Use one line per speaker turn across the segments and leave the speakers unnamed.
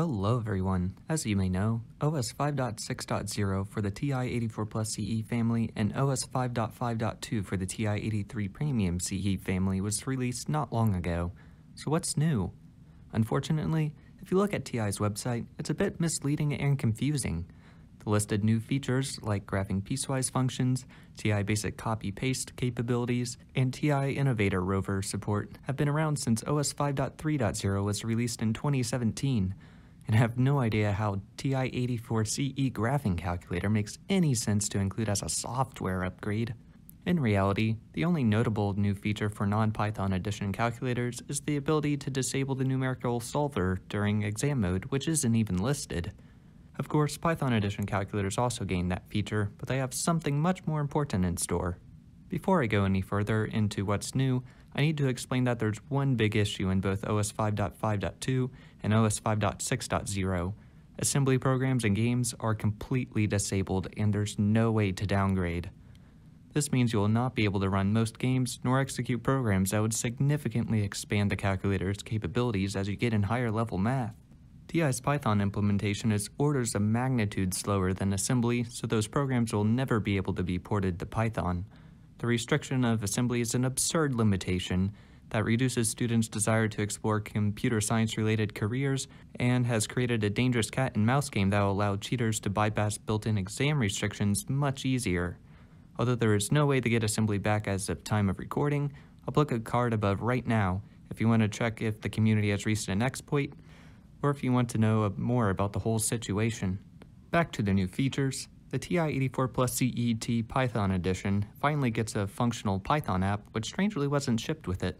Hello everyone! As you may know, OS 5.6.0 for the TI-84 Plus CE family and OS 5.5.2 for the TI-83 Premium CE family was released not long ago. So what's new? Unfortunately, if you look at TI's website, it's a bit misleading and confusing. The listed new features like graphing piecewise functions, TI basic copy-paste capabilities, and TI Innovator Rover support have been around since OS 5.3.0 was released in 2017, and have no idea how TI-84CE graphing calculator makes any sense to include as a software upgrade. In reality, the only notable new feature for non-Python edition calculators is the ability to disable the numerical solver during exam mode, which isn't even listed. Of course, Python edition calculators also gain that feature, but they have something much more important in store. Before I go any further into what's new, I need to explain that there's one big issue in both OS 5.5.2 and OS 5.6.0. Assembly programs and games are completely disabled and there's no way to downgrade. This means you will not be able to run most games nor execute programs that would significantly expand the calculator's capabilities as you get in higher level math. DI's Python implementation is orders of magnitude slower than assembly, so those programs will never be able to be ported to Python. The restriction of assembly is an absurd limitation that reduces students' desire to explore computer science related careers and has created a dangerous cat and mouse game that will allow cheaters to bypass built in exam restrictions much easier. Although there is no way to get assembly back as of time of recording, I'll put a card above right now if you want to check if the community has reached an exploit or if you want to know more about the whole situation. Back to the new features. The TI-84 Plus CET Python edition finally gets a functional Python app which strangely wasn't shipped with it.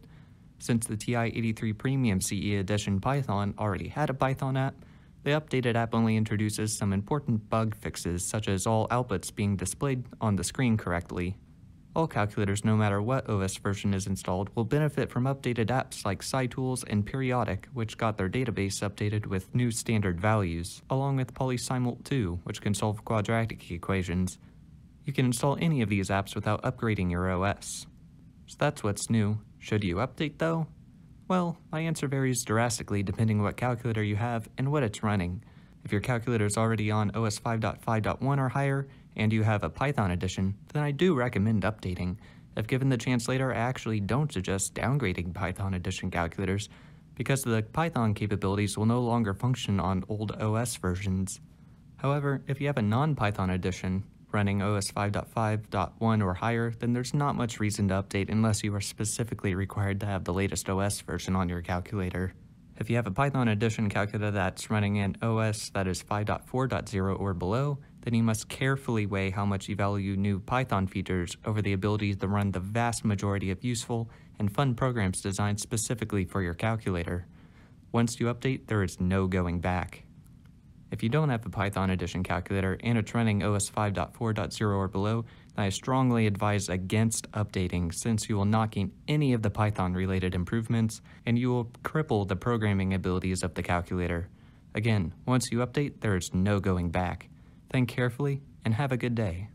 Since the TI-83 Premium CE edition Python already had a Python app, the updated app only introduces some important bug fixes such as all outputs being displayed on the screen correctly, all calculators, no matter what OS version is installed, will benefit from updated apps like SciTools and Periodic, which got their database updated with new standard values, along with PolySimult 2, which can solve quadratic equations. You can install any of these apps without upgrading your OS. So that's what's new. Should you update though? Well, my answer varies drastically depending what calculator you have and what it's running. If your calculator is already on OS 5.5.1 or higher, and you have a Python edition, then I do recommend updating. If given the chance later, I actually don't suggest downgrading Python edition calculators because the Python capabilities will no longer function on old OS versions. However, if you have a non-Python edition running OS 5.5.1 or higher, then there's not much reason to update unless you are specifically required to have the latest OS version on your calculator. If you have a Python edition calculator that's running an OS that is 5.4.0 or below, then you must carefully weigh how much you value new Python features over the ability to run the vast majority of useful and fun programs designed specifically for your calculator. Once you update, there is no going back. If you don't have a Python edition calculator and it's running OS 5.4.0 or below, then I strongly advise against updating since you will not gain any of the Python related improvements and you will cripple the programming abilities of the calculator. Again, once you update, there is no going back think carefully, and have a good day.